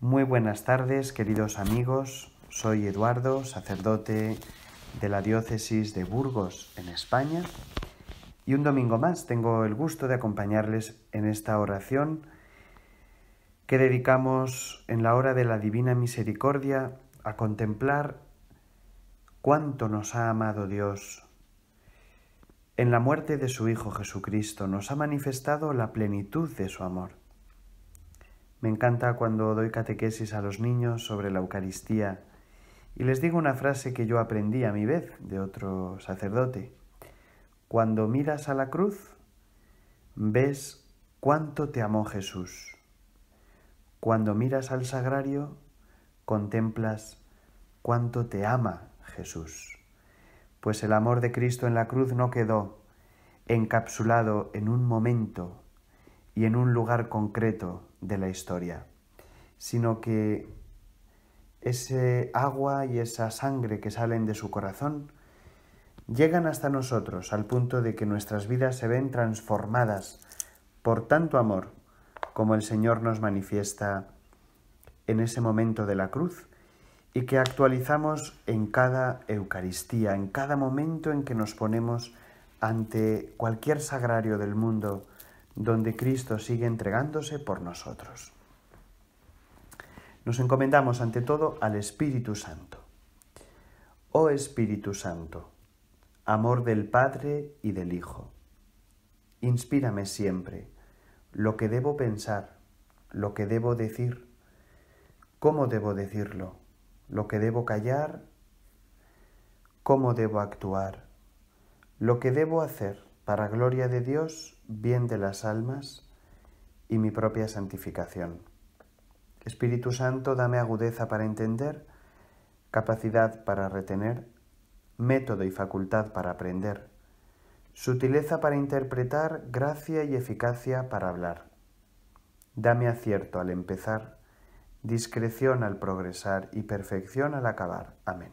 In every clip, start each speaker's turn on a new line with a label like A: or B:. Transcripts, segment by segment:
A: Muy buenas tardes, queridos amigos. Soy Eduardo, sacerdote de la diócesis de Burgos, en España. Y un domingo más tengo el gusto de acompañarles en esta oración que dedicamos en la hora de la Divina Misericordia a contemplar cuánto nos ha amado Dios. En la muerte de su Hijo Jesucristo nos ha manifestado la plenitud de su amor. Me encanta cuando doy catequesis a los niños sobre la Eucaristía y les digo una frase que yo aprendí a mi vez de otro sacerdote. Cuando miras a la cruz, ves cuánto te amó Jesús. Cuando miras al sagrario, contemplas cuánto te ama Jesús. Pues el amor de Cristo en la cruz no quedó encapsulado en un momento y en un lugar concreto de la historia, sino que ese agua y esa sangre que salen de su corazón llegan hasta nosotros al punto de que nuestras vidas se ven transformadas por tanto amor como el Señor nos manifiesta en ese momento de la cruz y que actualizamos en cada Eucaristía, en cada momento en que nos ponemos ante cualquier sagrario del mundo donde Cristo sigue entregándose por nosotros. Nos encomendamos ante todo al Espíritu Santo. Oh Espíritu Santo, amor del Padre y del Hijo, inspírame siempre lo que debo pensar, lo que debo decir, cómo debo decirlo, lo que debo callar, cómo debo actuar, lo que debo hacer para gloria de Dios bien de las almas y mi propia santificación. Espíritu Santo, dame agudeza para entender, capacidad para retener, método y facultad para aprender, sutileza para interpretar, gracia y eficacia para hablar. Dame acierto al empezar, discreción al progresar y perfección al acabar. Amén.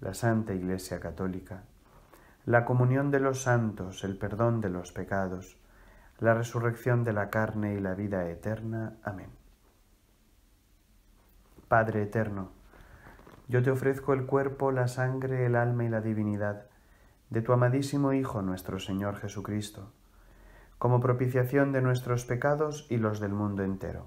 A: la Santa Iglesia Católica, la comunión de los santos, el perdón de los pecados, la resurrección de la carne y la vida eterna. Amén. Padre eterno, yo te ofrezco el cuerpo, la sangre, el alma y la divinidad de tu amadísimo Hijo nuestro Señor Jesucristo, como propiciación de nuestros pecados y los del mundo entero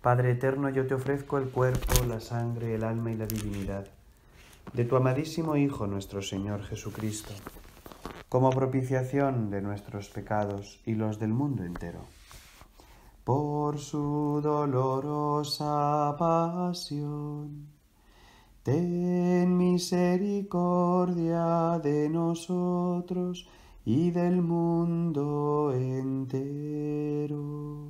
A: Padre eterno, yo te ofrezco el cuerpo, la sangre, el alma y la divinidad de tu amadísimo Hijo nuestro Señor Jesucristo, como propiciación de nuestros pecados y los del mundo entero. Por su dolorosa pasión, ten misericordia de nosotros y del mundo entero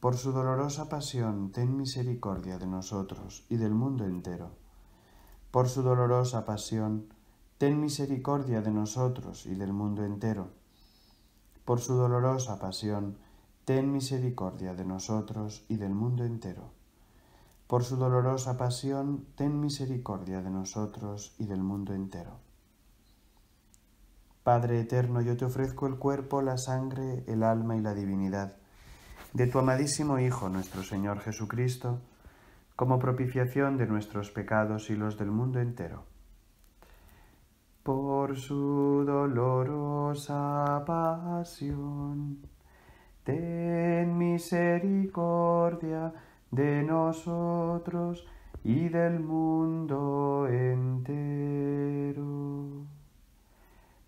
A: por su dolorosa pasión, ten misericordia de nosotros y del mundo entero. Por su dolorosa pasión, ten misericordia de nosotros y del mundo entero. Por su dolorosa pasión, ten misericordia de nosotros y del mundo entero. Por su dolorosa pasión, ten misericordia de nosotros y del mundo entero. Padre eterno, yo te ofrezco el cuerpo, la sangre, el alma y la divinidad de tu amadísimo Hijo nuestro Señor Jesucristo, como propiciación de nuestros pecados y los del mundo entero. Por su dolorosa pasión, ten misericordia de nosotros y del mundo entero.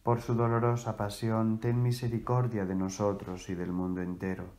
A: Por su dolorosa pasión, ten misericordia de nosotros y del mundo entero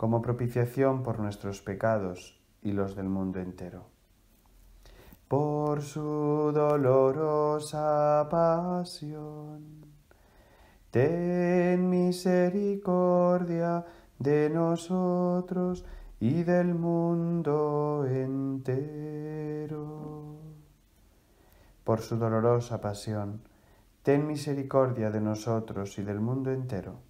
A: como propiciación por nuestros pecados y los del mundo entero. Por su dolorosa pasión, ten misericordia de nosotros y del mundo entero. Por su dolorosa pasión, ten misericordia de nosotros y del mundo entero.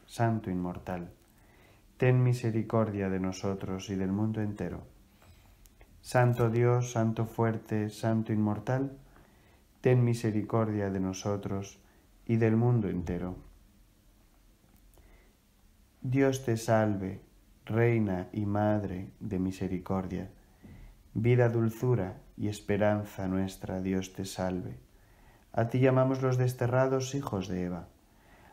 A: Santo Inmortal, ten misericordia de nosotros y del mundo entero. Santo Dios, Santo fuerte, Santo Inmortal, ten misericordia de nosotros y del mundo entero. Dios te salve, Reina y Madre de Misericordia, vida, dulzura y esperanza nuestra, Dios te salve. A ti llamamos los desterrados hijos de Eva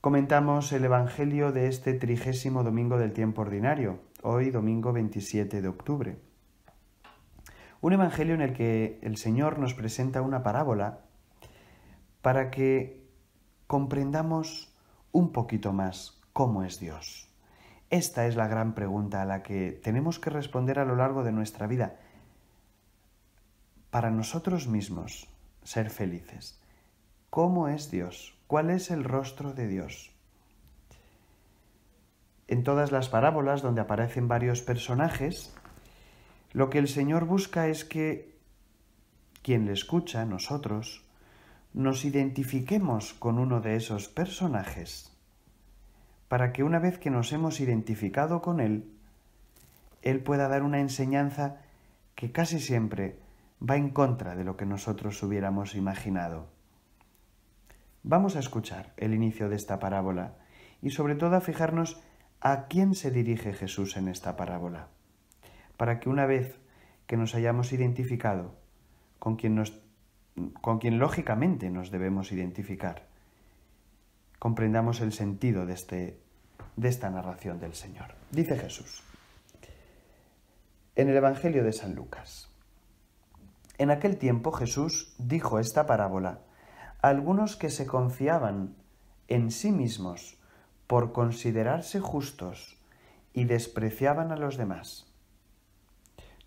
A: Comentamos el Evangelio de este trigésimo domingo del tiempo ordinario, hoy domingo 27 de octubre. Un Evangelio en el que el Señor nos presenta una parábola para que comprendamos un poquito más cómo es Dios. Esta es la gran pregunta a la que tenemos que responder a lo largo de nuestra vida para nosotros mismos ser felices. ¿Cómo es Dios? ¿Cuál es el rostro de Dios? En todas las parábolas donde aparecen varios personajes, lo que el Señor busca es que quien le escucha, nosotros, nos identifiquemos con uno de esos personajes, para que una vez que nos hemos identificado con Él, Él pueda dar una enseñanza que casi siempre va en contra de lo que nosotros hubiéramos imaginado. Vamos a escuchar el inicio de esta parábola y sobre todo a fijarnos a quién se dirige Jesús en esta parábola, para que una vez que nos hayamos identificado con quien, nos, con quien lógicamente nos debemos identificar, comprendamos el sentido de, este, de esta narración del Señor. Dice Jesús, en el Evangelio de San Lucas, en aquel tiempo Jesús dijo esta parábola algunos que se confiaban en sí mismos por considerarse justos y despreciaban a los demás.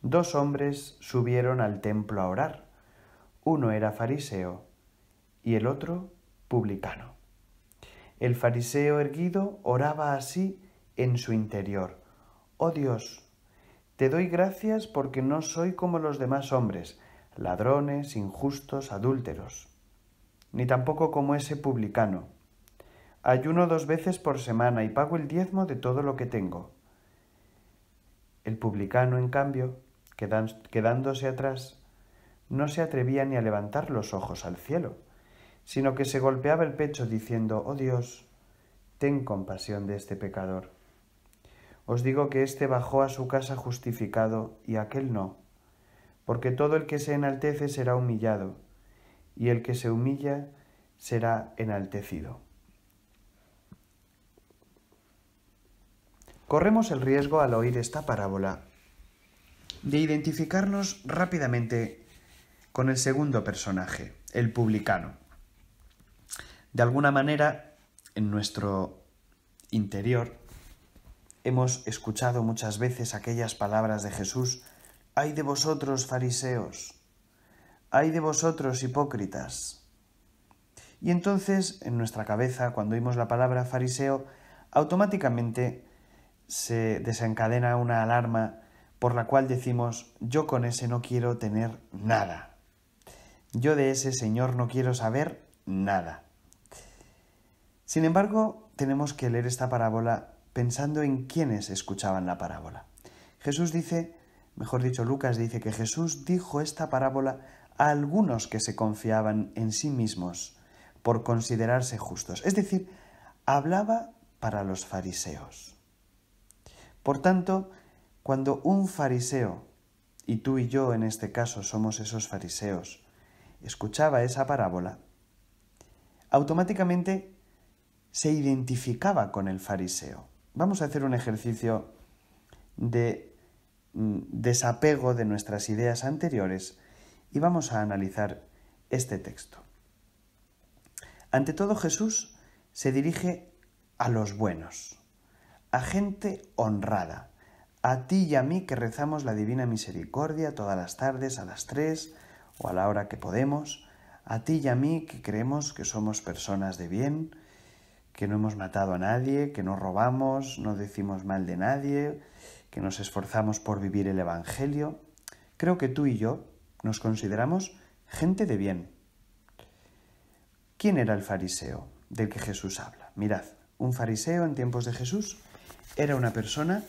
A: Dos hombres subieron al templo a orar. Uno era fariseo y el otro publicano. El fariseo erguido oraba así en su interior. Oh Dios, te doy gracias porque no soy como los demás hombres, ladrones, injustos, adúlteros ni tampoco como ese publicano. Ayuno dos veces por semana y pago el diezmo de todo lo que tengo. El publicano, en cambio, quedándose atrás, no se atrevía ni a levantar los ojos al cielo, sino que se golpeaba el pecho diciendo, Oh Dios, ten compasión de este pecador. Os digo que éste bajó a su casa justificado y aquel no, porque todo el que se enaltece será humillado, y el que se humilla será enaltecido. Corremos el riesgo al oír esta parábola de identificarnos rápidamente con el segundo personaje, el publicano. De alguna manera, en nuestro interior, hemos escuchado muchas veces aquellas palabras de Jesús, ay de vosotros, fariseos, ay de vosotros hipócritas. Y entonces, en nuestra cabeza, cuando oímos la palabra fariseo, automáticamente se desencadena una alarma por la cual decimos, yo con ese no quiero tener nada. Yo de ese Señor no quiero saber nada. Sin embargo, tenemos que leer esta parábola pensando en quienes escuchaban la parábola. Jesús dice, mejor dicho, Lucas dice que Jesús dijo esta parábola a algunos que se confiaban en sí mismos por considerarse justos. Es decir, hablaba para los fariseos. Por tanto, cuando un fariseo, y tú y yo en este caso somos esos fariseos, escuchaba esa parábola, automáticamente se identificaba con el fariseo. Vamos a hacer un ejercicio de mm, desapego de nuestras ideas anteriores y vamos a analizar este texto. Ante todo Jesús se dirige a los buenos, a gente honrada, a ti y a mí que rezamos la Divina Misericordia todas las tardes a las tres o a la hora que podemos, a ti y a mí que creemos que somos personas de bien, que no hemos matado a nadie, que no robamos, no decimos mal de nadie, que nos esforzamos por vivir el Evangelio. Creo que tú y yo nos consideramos gente de bien. ¿Quién era el fariseo del que Jesús habla? Mirad, un fariseo en tiempos de Jesús era una persona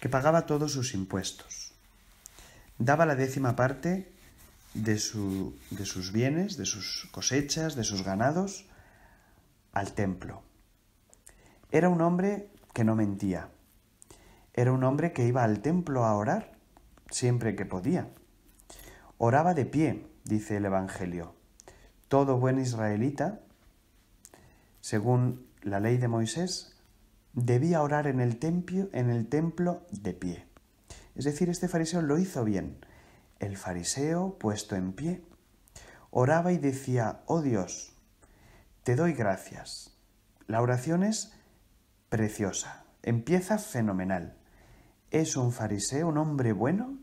A: que pagaba todos sus impuestos, daba la décima parte de, su, de sus bienes, de sus cosechas, de sus ganados, al templo. Era un hombre que no mentía. Era un hombre que iba al templo a orar siempre que podía. Oraba de pie, dice el Evangelio. Todo buen israelita, según la ley de Moisés, debía orar en el templo, en el templo de pie. Es decir, este fariseo lo hizo bien. El fariseo, puesto en pie, oraba y decía, oh Dios, te doy gracias. La oración es preciosa, empieza fenomenal. Es un fariseo, un hombre bueno,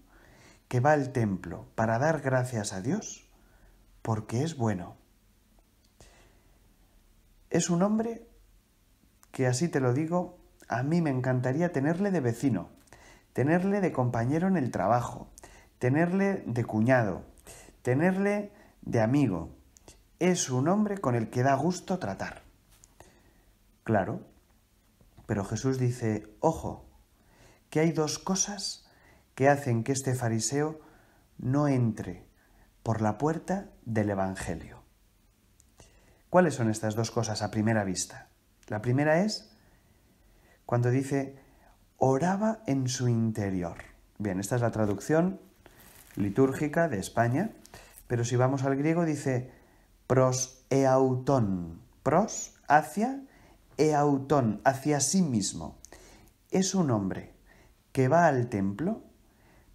A: que va al templo para dar gracias a Dios porque es bueno. Es un hombre que así te lo digo, a mí me encantaría tenerle de vecino, tenerle de compañero en el trabajo, tenerle de cuñado, tenerle de amigo. Es un hombre con el que da gusto tratar. Claro, pero Jesús dice, ojo, que hay dos cosas que hacen que este fariseo no entre por la puerta del Evangelio. ¿Cuáles son estas dos cosas a primera vista? La primera es cuando dice, oraba en su interior. Bien, esta es la traducción litúrgica de España, pero si vamos al griego dice pros eautón, pros hacia eautón, hacia sí mismo. Es un hombre que va al templo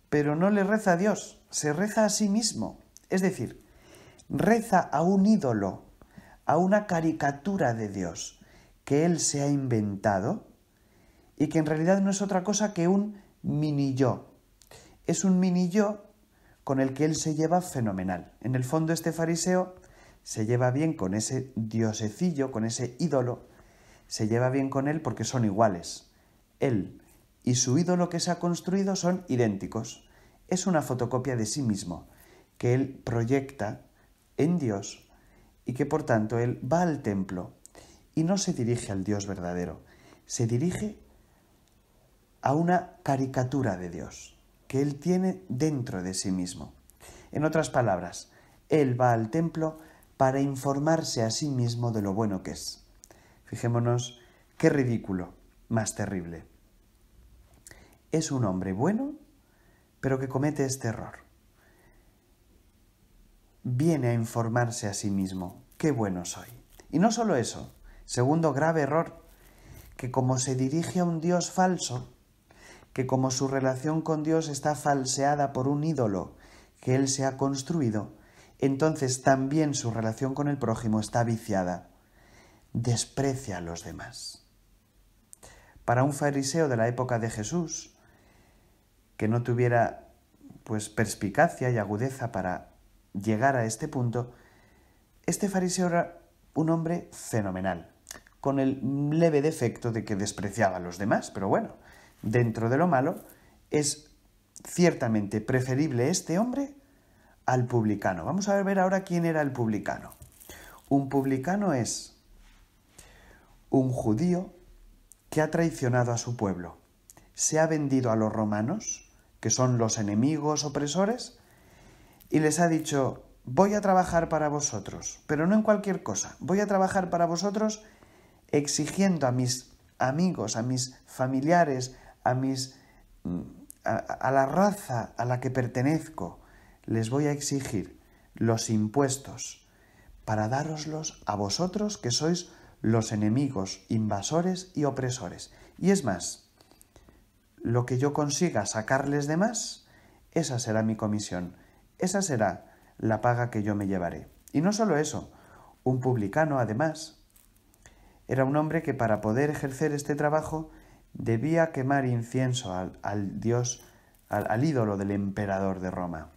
A: pero no le reza a Dios, se reza a sí mismo. Es decir, reza a un ídolo, a una caricatura de Dios que él se ha inventado y que en realidad no es otra cosa que un mini yo. Es un mini yo con el que él se lleva fenomenal. En el fondo este fariseo se lleva bien con ese diosecillo, con ese ídolo, se lleva bien con él porque son iguales. Él y su ídolo que se ha construido son idénticos. Es una fotocopia de sí mismo, que él proyecta en Dios y que por tanto él va al templo y no se dirige al Dios verdadero, se dirige a una caricatura de Dios que él tiene dentro de sí mismo. En otras palabras, él va al templo para informarse a sí mismo de lo bueno que es. Fijémonos qué ridículo más terrible es un hombre bueno, pero que comete este error. Viene a informarse a sí mismo, qué bueno soy. Y no solo eso, segundo grave error, que como se dirige a un Dios falso, que como su relación con Dios está falseada por un ídolo que él se ha construido, entonces también su relación con el prójimo está viciada. Desprecia a los demás. Para un fariseo de la época de Jesús, que no tuviera pues perspicacia y agudeza para llegar a este punto, este fariseo era un hombre fenomenal, con el leve defecto de que despreciaba a los demás, pero bueno, dentro de lo malo, es ciertamente preferible este hombre al publicano. Vamos a ver ahora quién era el publicano. Un publicano es un judío que ha traicionado a su pueblo, se ha vendido a los romanos, que son los enemigos opresores, y les ha dicho, voy a trabajar para vosotros, pero no en cualquier cosa, voy a trabajar para vosotros exigiendo a mis amigos, a mis familiares, a mis mm, a, la raza a la que pertenezco, les voy a exigir los impuestos para dároslos a vosotros que sois los enemigos, invasores y opresores. Y es más, lo que yo consiga sacarles de más, esa será mi comisión, esa será la paga que yo me llevaré. Y no solo eso, un publicano, además, era un hombre que para poder ejercer este trabajo debía quemar incienso al, dios, al, ídolo del emperador de Roma.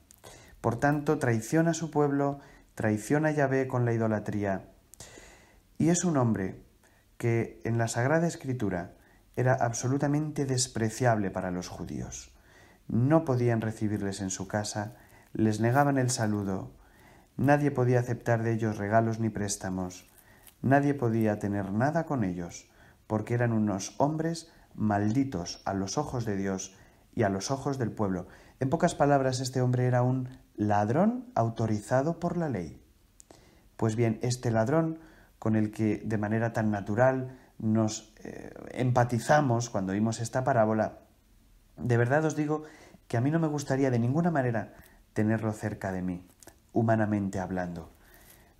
A: Por tanto, traiciona a su pueblo, traiciona a Yahvé con la idolatría. Y es un hombre que en la Sagrada Escritura era absolutamente despreciable para los judíos. No podían recibirles en su casa, les negaban el saludo, nadie podía aceptar de ellos regalos ni préstamos, nadie podía tener nada con ellos, porque eran unos hombres malditos a los ojos de Dios y a los ojos del pueblo. En pocas palabras, este hombre era un ladrón autorizado por la ley. Pues bien, este ladrón, con el que de manera tan natural nos eh, empatizamos cuando vimos esta parábola, de verdad os digo que a mí no me gustaría de ninguna manera tenerlo cerca de mí, humanamente hablando.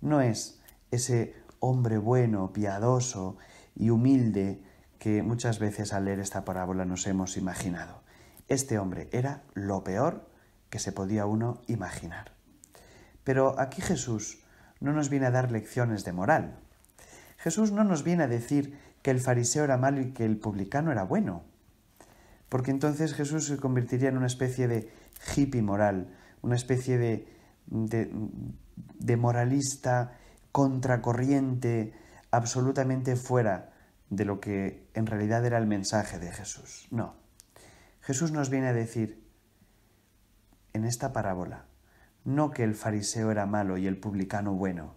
A: No es ese hombre bueno, piadoso y humilde que muchas veces al leer esta parábola nos hemos imaginado. Este hombre era lo peor que se podía uno imaginar. Pero aquí Jesús no nos viene a dar lecciones de moral. Jesús no nos viene a decir que el fariseo era malo y que el publicano era bueno. Porque entonces Jesús se convertiría en una especie de hippie moral, una especie de, de, de moralista contracorriente, absolutamente fuera de lo que en realidad era el mensaje de Jesús. No. Jesús nos viene a decir en esta parábola, no que el fariseo era malo y el publicano bueno.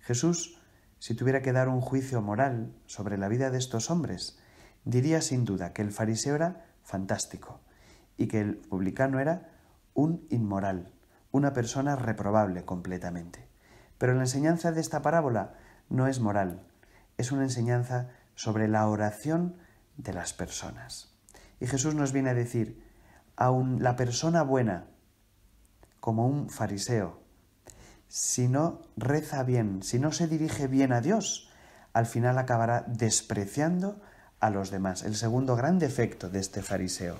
A: Jesús si tuviera que dar un juicio moral sobre la vida de estos hombres, diría sin duda que el fariseo era fantástico y que el publicano era un inmoral, una persona reprobable completamente. Pero la enseñanza de esta parábola no es moral, es una enseñanza sobre la oración de las personas. Y Jesús nos viene a decir, aun la persona buena, como un fariseo, si no reza bien, si no se dirige bien a Dios, al final acabará despreciando a los demás. El segundo gran defecto de este fariseo,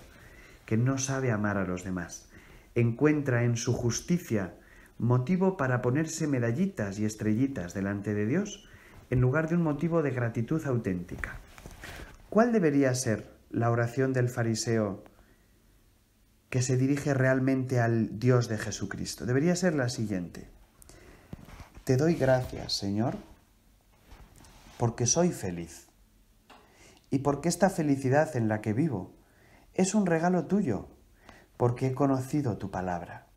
A: que no sabe amar a los demás, encuentra en su justicia motivo para ponerse medallitas y estrellitas delante de Dios en lugar de un motivo de gratitud auténtica. ¿Cuál debería ser la oración del fariseo que se dirige realmente al Dios de Jesucristo? Debería ser la siguiente. Te doy gracias, Señor, porque soy feliz y porque esta felicidad en la que vivo es un regalo tuyo, porque he conocido tu palabra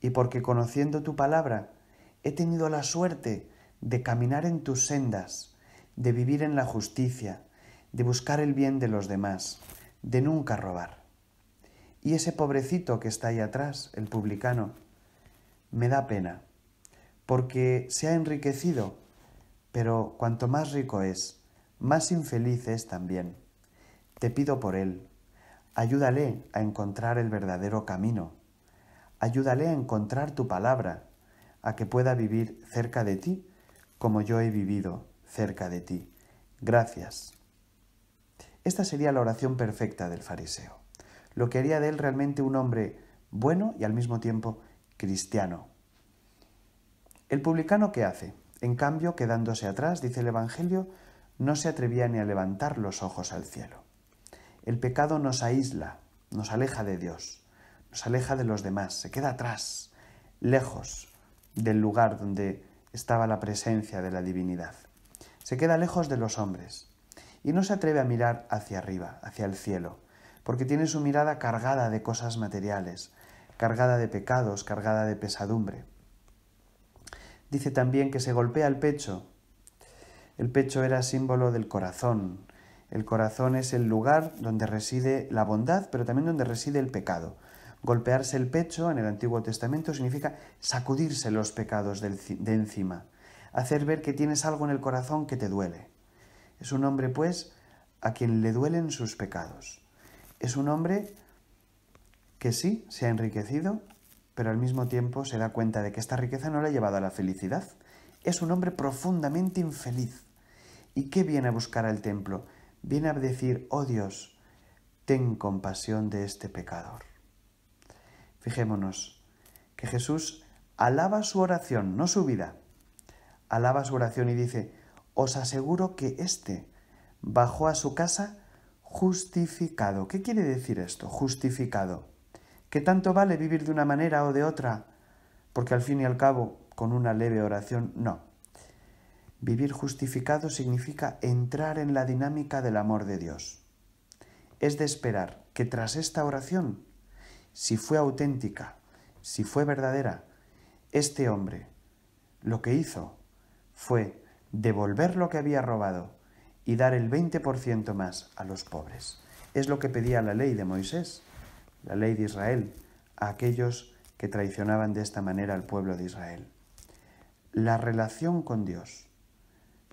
A: y porque conociendo tu palabra he tenido la suerte de caminar en tus sendas, de vivir en la justicia, de buscar el bien de los demás, de nunca robar. Y ese pobrecito que está ahí atrás, el publicano, me da pena porque se ha enriquecido, pero cuanto más rico es, más infeliz es también. Te pido por él, ayúdale a encontrar el verdadero camino, ayúdale a encontrar tu palabra, a que pueda vivir cerca de ti como yo he vivido cerca de ti. Gracias. Esta sería la oración perfecta del fariseo, lo que haría de él realmente un hombre bueno y al mismo tiempo cristiano. El publicano qué hace? En cambio, quedándose atrás, dice el Evangelio, no se atrevía ni a levantar los ojos al cielo. El pecado nos aísla, nos aleja de Dios, nos aleja de los demás, se queda atrás, lejos del lugar donde estaba la presencia de la divinidad. Se queda lejos de los hombres y no se atreve a mirar hacia arriba, hacia el cielo, porque tiene su mirada cargada de cosas materiales, cargada de pecados, cargada de pesadumbre. Dice también que se golpea el pecho. El pecho era símbolo del corazón. El corazón es el lugar donde reside la bondad, pero también donde reside el pecado. Golpearse el pecho en el Antiguo Testamento significa sacudirse los pecados de encima, hacer ver que tienes algo en el corazón que te duele. Es un hombre, pues, a quien le duelen sus pecados. Es un hombre que sí se ha enriquecido, pero al mismo tiempo se da cuenta de que esta riqueza no le ha llevado a la felicidad. Es un hombre profundamente infeliz. ¿Y qué viene a buscar al templo? Viene a decir, oh Dios, ten compasión de este pecador. Fijémonos que Jesús alaba su oración, no su vida. Alaba su oración y dice, os aseguro que éste bajó a su casa justificado. ¿Qué quiere decir esto? Justificado. ¿Qué tanto vale vivir de una manera o de otra, porque al fin y al cabo, con una leve oración, no. Vivir justificado significa entrar en la dinámica del amor de Dios. Es de esperar que tras esta oración, si fue auténtica, si fue verdadera, este hombre lo que hizo fue devolver lo que había robado y dar el 20% más a los pobres. Es lo que pedía la ley de Moisés la ley de Israel, a aquellos que traicionaban de esta manera al pueblo de Israel. La relación con Dios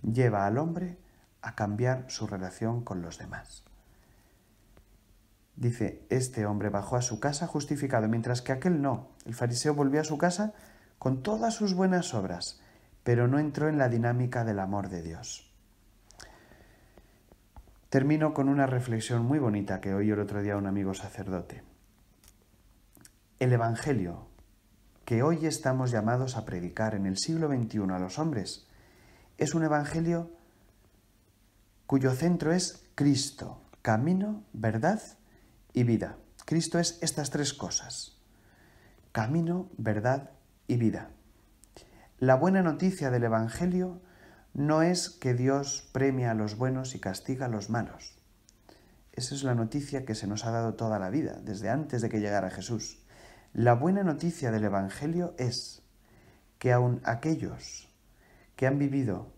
A: lleva al hombre a cambiar su relación con los demás. Dice, este hombre bajó a su casa justificado, mientras que aquel no. El fariseo volvió a su casa con todas sus buenas obras, pero no entró en la dinámica del amor de Dios. Termino con una reflexión muy bonita que oí el otro día un amigo sacerdote. El Evangelio que hoy estamos llamados a predicar en el siglo XXI a los hombres es un Evangelio cuyo centro es Cristo, camino, verdad y vida. Cristo es estas tres cosas. Camino, verdad y vida. La buena noticia del Evangelio no es que Dios premia a los buenos y castiga a los malos. Esa es la noticia que se nos ha dado toda la vida, desde antes de que llegara Jesús. La buena noticia del Evangelio es que aun aquellos que han vivido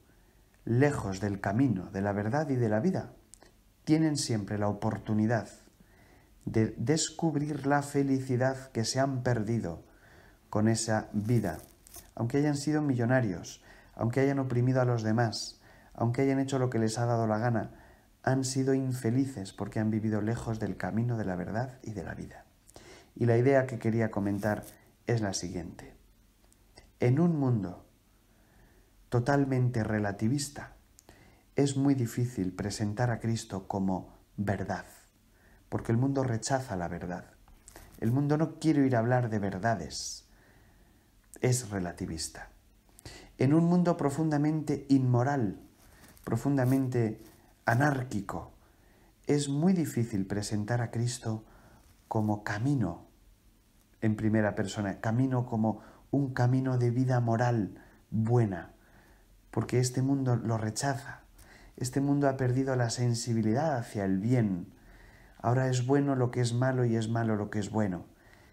A: lejos del camino, de la verdad y de la vida, tienen siempre la oportunidad de descubrir la felicidad que se han perdido con esa vida, aunque hayan sido millonarios, aunque hayan oprimido a los demás, aunque hayan hecho lo que les ha dado la gana, han sido infelices porque han vivido lejos del camino de la verdad y de la vida. Y la idea que quería comentar es la siguiente. En un mundo totalmente relativista, es muy difícil presentar a Cristo como verdad, porque el mundo rechaza la verdad. El mundo no quiere ir a hablar de verdades, es relativista. En un mundo profundamente inmoral, profundamente anárquico, es muy difícil presentar a Cristo como camino en primera persona, camino como un camino de vida moral buena, porque este mundo lo rechaza, este mundo ha perdido la sensibilidad hacia el bien, ahora es bueno lo que es malo y es malo lo que es bueno,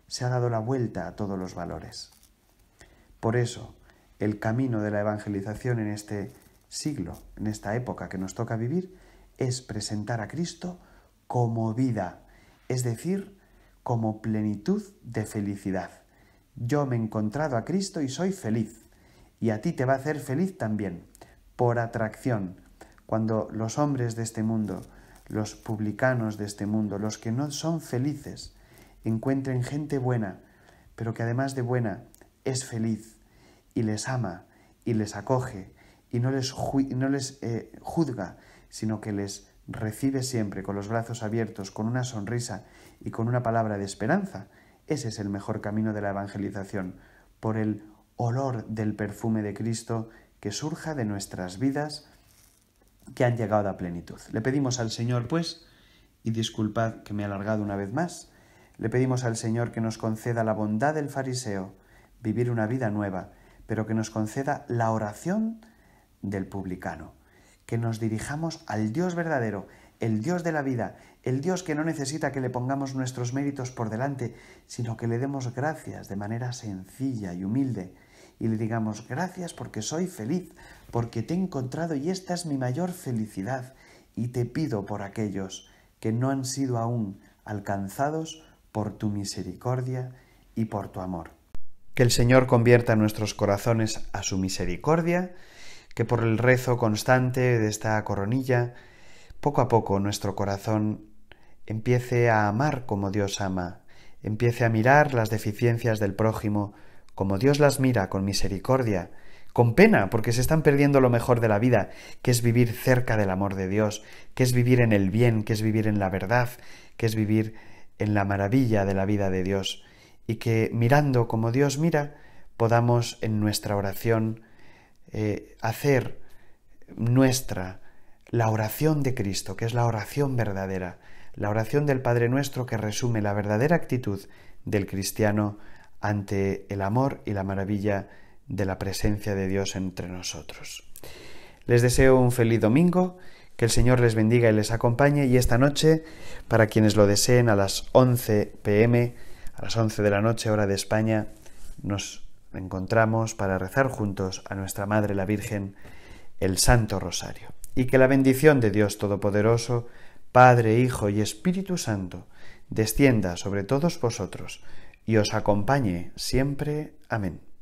A: se ha dado la vuelta a todos los valores. Por eso, el camino de la evangelización en este siglo, en esta época que nos toca vivir, es presentar a Cristo como vida, es decir, como plenitud de felicidad. Yo me he encontrado a Cristo y soy feliz. Y a ti te va a hacer feliz también, por atracción. Cuando los hombres de este mundo, los publicanos de este mundo, los que no son felices, encuentren gente buena, pero que además de buena es feliz y les ama y les acoge y no les, eh, juzga, sino que les recibe siempre con los brazos abiertos, con una sonrisa y con una palabra de esperanza. Ese es el mejor camino de la evangelización, por el olor del perfume de Cristo que surja de nuestras vidas que han llegado a plenitud. Le pedimos al Señor, pues, y disculpad que me he alargado una vez más, le pedimos al Señor que nos conceda la bondad del fariseo, vivir una vida nueva, pero que nos conceda la oración del publicano, que nos dirijamos al Dios verdadero, el Dios de la vida, el Dios que no necesita que le pongamos nuestros méritos por delante, sino que le demos gracias de manera sencilla y humilde y le digamos gracias porque soy feliz, porque te he encontrado y esta es mi mayor felicidad y te pido por aquellos que no han sido aún alcanzados por tu misericordia y por tu amor. Que el Señor convierta nuestros corazones a su misericordia, que por el rezo constante de esta coronilla, poco a poco nuestro corazón empiece a amar como Dios ama, empiece a mirar las deficiencias del prójimo como Dios las mira con misericordia, con pena, porque se están perdiendo lo mejor de la vida, que es vivir cerca del amor de Dios, que es vivir en el bien, que es vivir en la verdad, que es vivir en la maravilla de la vida de Dios, y que mirando como Dios mira, podamos en nuestra oración eh, hacer nuestra la oración de Cristo, que es la oración verdadera, la oración del Padre Nuestro que resume la verdadera actitud del cristiano ante el amor y la maravilla de la presencia de Dios entre nosotros. Les deseo un feliz domingo, que el Señor les bendiga y les acompañe y esta noche, para quienes lo deseen, a las 11 pm, a las 11 de la noche hora de España, nos encontramos para rezar juntos a nuestra Madre la Virgen el Santo Rosario. Y que la bendición de Dios Todopoderoso, Padre, Hijo y Espíritu Santo, descienda sobre todos vosotros y os acompañe siempre. Amén.